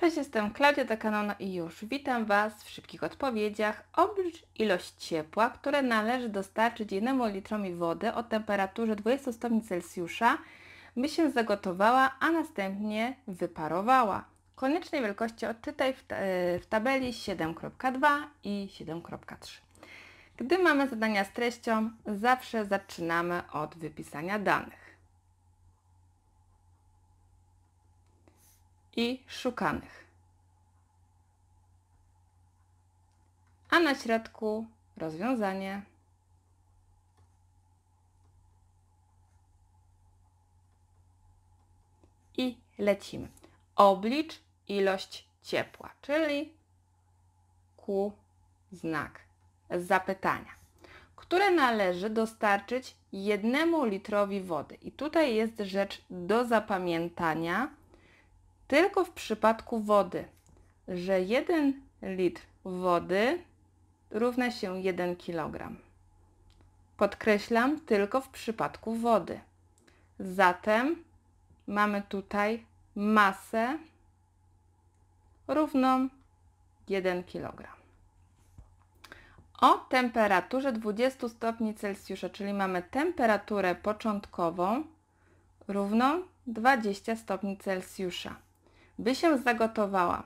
Cześć, jestem Klaudia Dekanona i już witam Was w szybkich odpowiedziach. Oblicz ilość ciepła, które należy dostarczyć 1 litrowi wody o temperaturze 20 stopni Celsjusza, by się zagotowała, a następnie wyparowała. Koniecznej wielkości odczytaj w, e, w tabeli 7.2 i 7.3. Gdy mamy zadania z treścią, zawsze zaczynamy od wypisania danych. i szukanych. A na środku rozwiązanie. I lecimy. Oblicz ilość ciepła, czyli Q znak zapytania, które należy dostarczyć jednemu litrowi wody. I tutaj jest rzecz do zapamiętania tylko w przypadku wody, że 1 litr wody równa się 1 kg. Podkreślam, tylko w przypadku wody. Zatem mamy tutaj masę równą 1 kg. O temperaturze 20 stopni Celsjusza, czyli mamy temperaturę początkową równą 20 stopni Celsjusza by się zagotowała.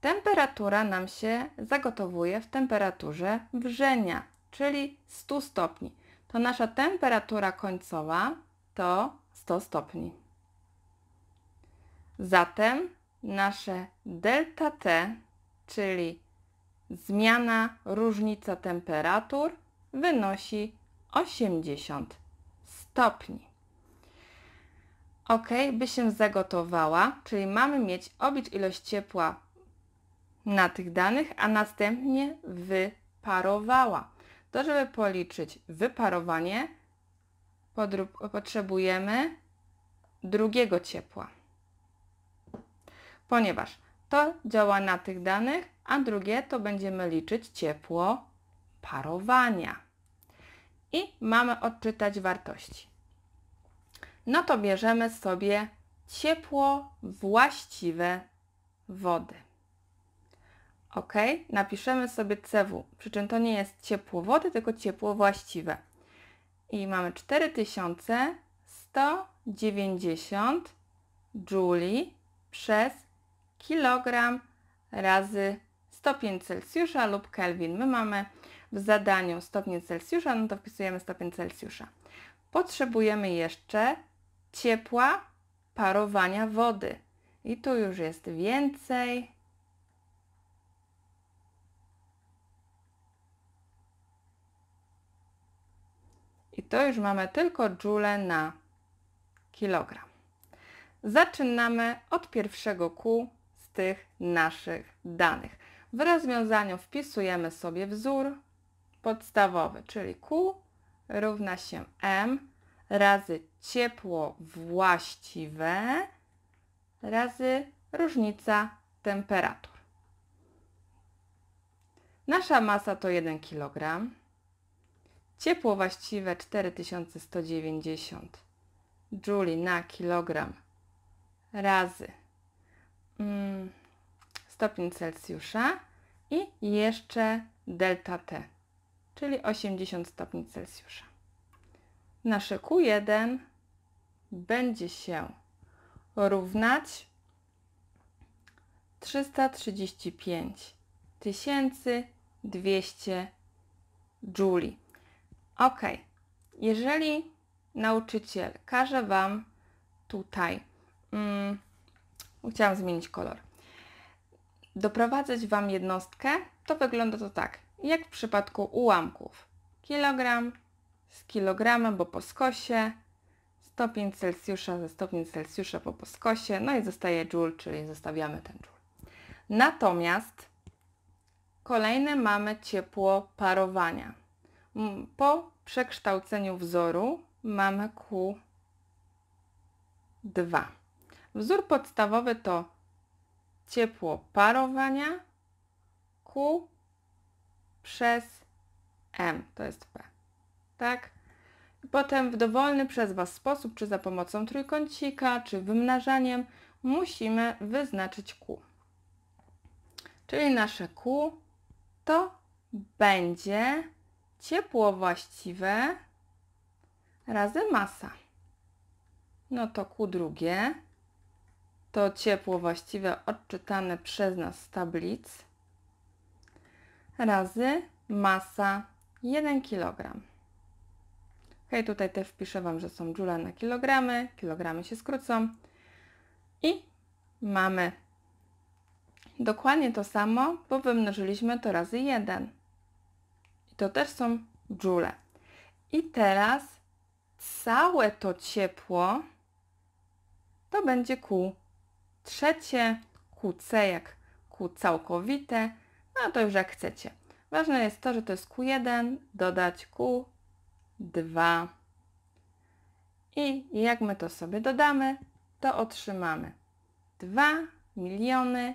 Temperatura nam się zagotowuje w temperaturze wrzenia, czyli 100 stopni. To nasza temperatura końcowa to 100 stopni. Zatem nasze delta T, czyli zmiana, różnica temperatur, wynosi 80 stopni. OK, by się zagotowała, czyli mamy mieć oblicz ilość ciepła na tych danych, a następnie wyparowała. To, żeby policzyć wyparowanie, potrzebujemy drugiego ciepła, ponieważ to działa na tych danych, a drugie to będziemy liczyć ciepło parowania. I mamy odczytać wartości no to bierzemy sobie ciepło właściwe wody. Ok, napiszemy sobie CW, przy czym to nie jest ciepło wody, tylko ciepło właściwe. I mamy 4190 juli przez kilogram razy stopień Celsjusza lub Kelvin. My mamy w zadaniu stopień Celsjusza, no to wpisujemy stopień Celsjusza. Potrzebujemy jeszcze ciepła, parowania wody. I tu już jest więcej. I to już mamy tylko joule na kilogram. Zaczynamy od pierwszego kół z tych naszych danych. W rozwiązaniu wpisujemy sobie wzór podstawowy, czyli kół równa się M razy ciepło właściwe razy różnica temperatur. Nasza masa to 1 kg. Ciepło właściwe 4190 Joule na kilogram razy mm, stopień Celsjusza i jeszcze delta T, czyli 80 stopni Celsjusza nasze Q1 będzie się równać 335 200 Juli. Ok, jeżeli nauczyciel każe Wam tutaj, mm, chciałam zmienić kolor, doprowadzać Wam jednostkę, to wygląda to tak, jak w przypadku ułamków. Kilogram z kilogramem, bo po skosie, stopień Celsjusza ze stopni Celsjusza po poskosie, no i zostaje joule, czyli zostawiamy ten joule. Natomiast kolejne mamy ciepło parowania. Po przekształceniu wzoru mamy Q2. Wzór podstawowy to ciepło parowania Q przez M, to jest P tak? Potem w dowolny przez Was sposób, czy za pomocą trójkącika, czy wymnażaniem, musimy wyznaczyć Q. Czyli nasze Q to będzie ciepło właściwe razy masa. No to Q drugie to ciepło właściwe odczytane przez nas z tablic razy masa 1 kg. Hej, tutaj też wpiszę Wam, że są joule na kilogramy, kilogramy się skrócą i mamy dokładnie to samo, bo wymnożyliśmy to razy 1. I to też są joule. I teraz całe to ciepło to będzie Q trzecie, QC jak Q całkowite, no to już jak chcecie. Ważne jest to, że to jest Q1, dodać Q 2. I jak my to sobie dodamy, to otrzymamy 2 miliony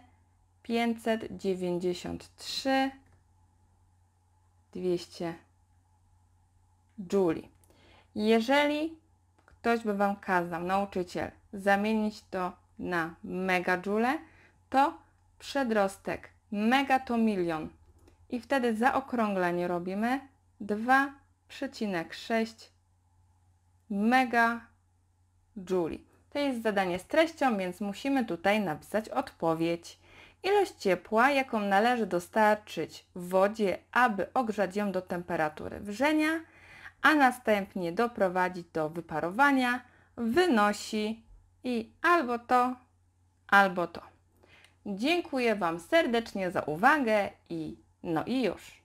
593 200 Juli. Jeżeli ktoś by Wam kazał, nauczyciel, zamienić to na megajule, to przedrostek mega to milion. I wtedy zaokrąglenie robimy 2 mega megajuli. To jest zadanie z treścią, więc musimy tutaj napisać odpowiedź. Ilość ciepła, jaką należy dostarczyć wodzie, aby ogrzać ją do temperatury wrzenia, a następnie doprowadzić do wyparowania, wynosi i albo to, albo to. Dziękuję Wam serdecznie za uwagę i no i już.